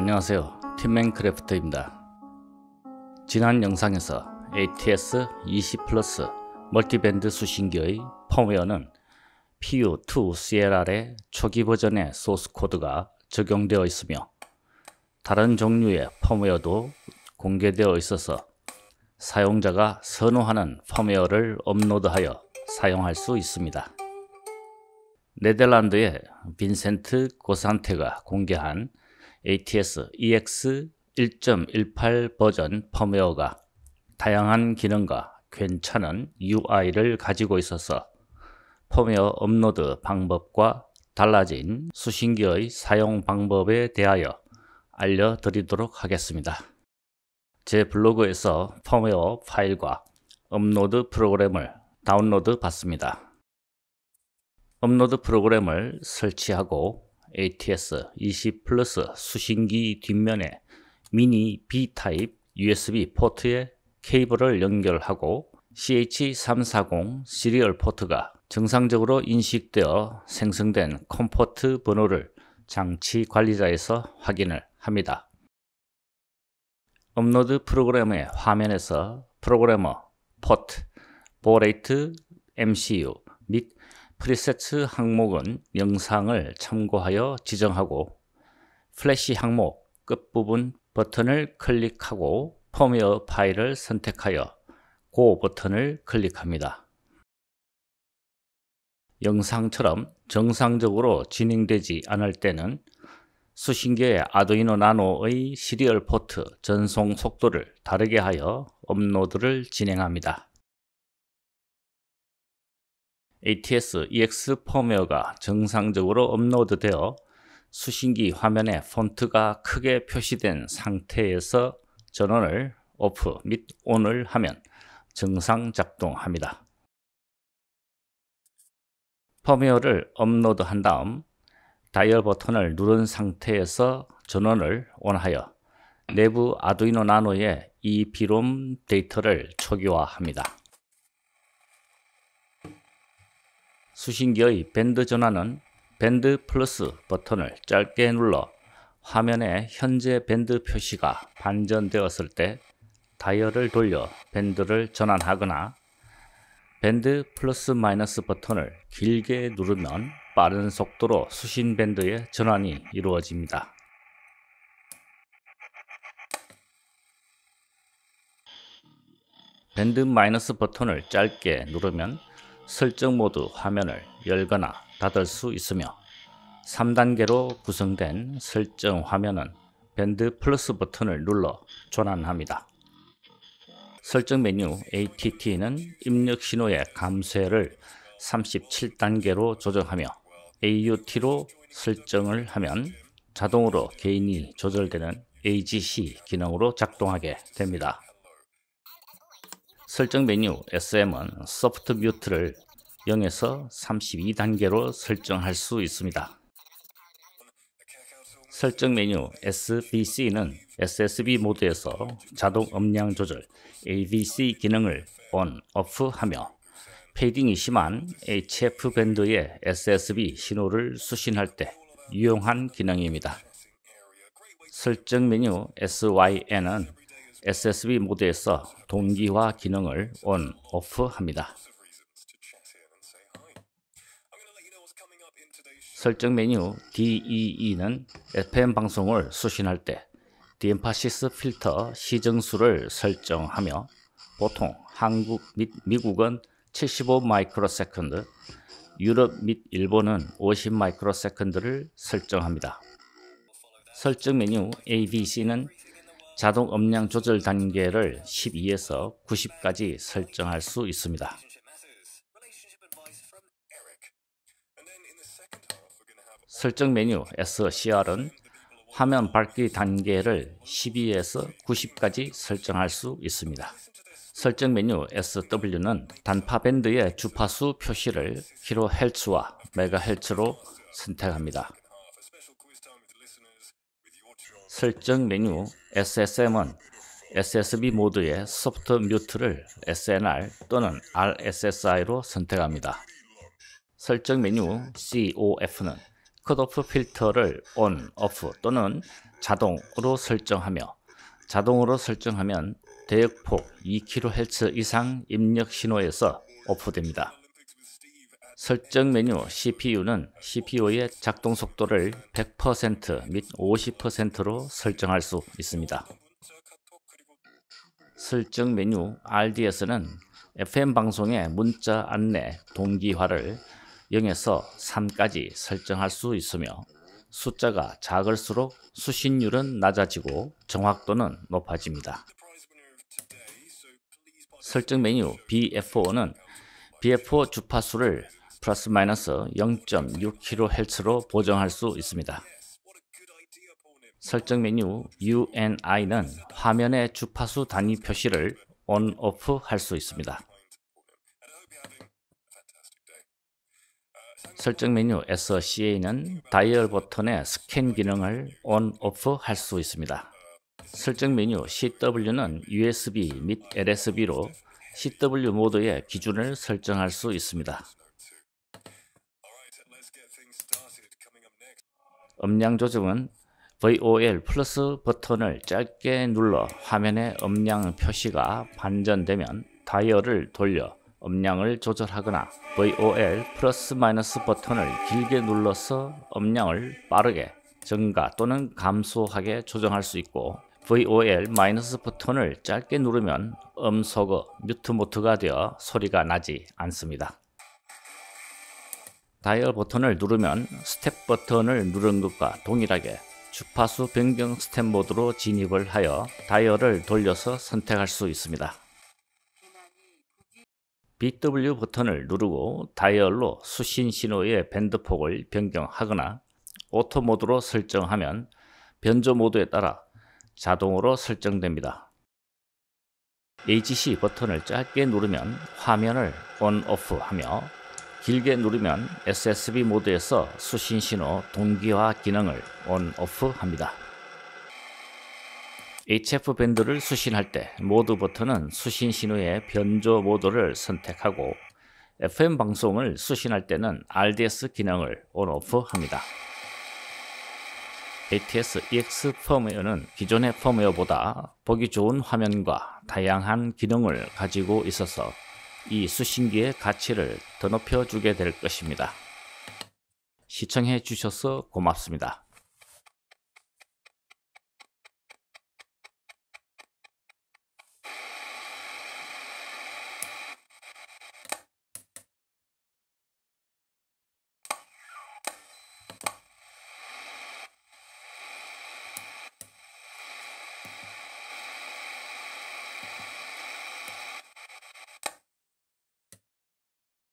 안녕하세요 팀맨크래프트입니다 지난 영상에서 ATS 20 플러스 멀티밴드 수신기의 펌웨어는 PU2 CLR의 초기 버전의 소스 코드가 적용되어 있으며 다른 종류의 펌웨어도 공개되어 있어서 사용자가 선호하는 펌웨어를 업로드하여 사용할 수 있습니다. 네덜란드의 빈센트 고산테가 공개한 ATS EX1.18 버전 펌웨어가 다양한 기능과 괜찮은 UI를 가지고 있어서 펌웨어 업로드 방법과 달라진 수신기의 사용 방법에 대하여 알려드리도록 하겠습니다. 제 블로그에서 펌웨어 파일과 업로드 프로그램을 다운로드 받습니다. 업로드 프로그램을 설치하고 ATS 20 플러스 수신기 뒷면에 미니 B 타입 USB 포트에 케이블을 연결하고 CH340 시리얼 포트가 정상적으로 인식되어 생성된 컴포트 번호를 장치 관리자에서 확인을 합니다. 업로드 프로그램의 화면에서 프로그래머, 포트, 보레이트, MCU 및 프리셋 항목은 영상을 참고하여 지정하고 플래시 항목 끝부분 버튼을 클릭하고 펌웨어 파일을 선택하여 고 버튼을 클릭합니다. 영상처럼 정상적으로 진행되지 않을 때는 수신계의 아두이노 나노의 시리얼 포트 전송 속도를 다르게 하여 업로드를 진행합니다. ATS EX 펌웨어가 정상적으로 업로드되어 수신기 화면에 폰트가 크게 표시된 상태에서 전원을 오프 및 온을 하면 정상 작동합니다. 펌웨어를 업로드한 다음 다이얼 버튼을 누른 상태에서 전원을 온하여 내부 아두이노 나노의 이 비롬 데이터를 초기화합니다. 수신기의 밴드 전환은 밴드 플러스 버튼을 짧게 눌러 화면에 현재 밴드 표시가 반전되었을 때 다이얼을 돌려 밴드를 전환하거나 밴드 플러스 마이너스 버튼을 길게 누르면 빠른 속도로 수신 밴드의 전환이 이루어집니다. 밴드 마이너스 버튼을 짧게 누르면 설정 모드 화면을 열거나 닫을 수 있으며 3단계로 구성된 설정 화면은 밴드 플러스 버튼을 눌러 전환합니다. 설정 메뉴 ATT는 입력 신호의 감쇄를 37단계로 조정하며 AUT로 설정을 하면 자동으로 개인이 조절되는 AGC 기능으로 작동하게 됩니다. 설정 메뉴 SM은 소프트 뮤트를 0에서 32단계로 설정할 수 있습니다. 설정 메뉴 SBC는 SSB 모드에서 자동 음량 조절 ABC 기능을 ON, OFF 하며 페이딩이 심한 HF 밴드의 SSB 신호를 수신할 때 유용한 기능입니다. 설정 메뉴 SYN은 SSB 모드에서 동기화 기능을 ON, OFF 합니다. 설정 메뉴 DEE는 FM 방송을 수신할 때 디엠파시스 필터 시정수를 설정하며 보통 한국 및 미국은 75 마이크로세컨드, 유럽 및 일본은 50 마이크로세컨드를 설정합니다. 설정 메뉴 ABC는 자동 음량 조절 단계를 12에서 90까지 설정할 수 있습니다. 설정 메뉴 SCR은 화면 밝기 단계를 12에서 90까지 설정할 수 있습니다. 설정 메뉴 SW는 단파 밴드의 주파수 표시를 kHz와 MHz로 선택합니다. 설정 메뉴 SSM은 SSB 모드의 소프트 뮤트를 SNR 또는 RSSI로 선택합니다. 설정 메뉴 COF는 컷오프 필터를 ON, OFF 또는 자동으로 설정하며 자동으로 설정하면 대역폭 2kHz 이상 입력 신호에서 오프됩니다. 설정 메뉴 CPU는 CPU의 작동 속도를 100%및 50%로 설정할 수 있습니다. 설정 메뉴 RDS는 FM 방송의 문자 안내 동기화를 0에서 3까지 설정할 수 있으며 숫자가 작을수록 수신율은 낮아지고 정확도는 높아집니다. 설정 메뉴 b f o 는 b f o 주파수를 플러스 마이너스 0.6kHz로 보정할 수 있습니다. 설정 메뉴 UNI는 화면의 주파수 단위 표시를 ON, OFF 할 수 있습니다. 설정 메뉴 SCA는 다이얼 버튼의 스캔 기능을 ON, OFF 할 수 있습니다. 설정 메뉴 CW는 USB 및 LSB로 CW 모드의 기준을 설정할 수 있습니다. 음량 조정은 VOL 플러스 버튼을 짧게 눌러 화면의 음량 표시가 반전되면 다이얼을 돌려 음량을 조절하거나 VOL 플러스 마이너스 버튼을 길게 눌러서 음량을 빠르게 증가 또는 감소하게 조정할 수 있고 VOL 마이너스 버튼을 짧게 누르면 음소거 뮤트 모드가 되어 소리가 나지 않습니다. 다이얼 버튼을 누르면 스텝 버튼을 누른 것과 동일하게 주파수 변경 스텝 모드로 진입을 하여 다이얼을 돌려서 선택할 수 있습니다. BW 버튼을 누르고 다이얼로 수신 신호의 밴드 폭을 변경하거나 오토 모드로 설정하면 변조 모드에 따라 자동으로 설정됩니다. HC 버튼을 짧게 누르면 화면을 ON, OFF 하며 길게 누르면 SSB 모드에서 수신 신호 동기화 기능을 ON, OFF 합니다. HF 밴드를 수신할 때 모드 버튼은 수신 신호의 변조 모드를 선택하고 FM 방송을 수신할 때는 RDS 기능을 ON, OFF 합니다. ATS EX 펌웨어는 기존의 펌웨어보다 보기 좋은 화면과 다양한 기능을 가지고 있어서 이 수신기의 가치를 더 높여주게 될 것입니다. 시청해 주셔서 고맙습니다.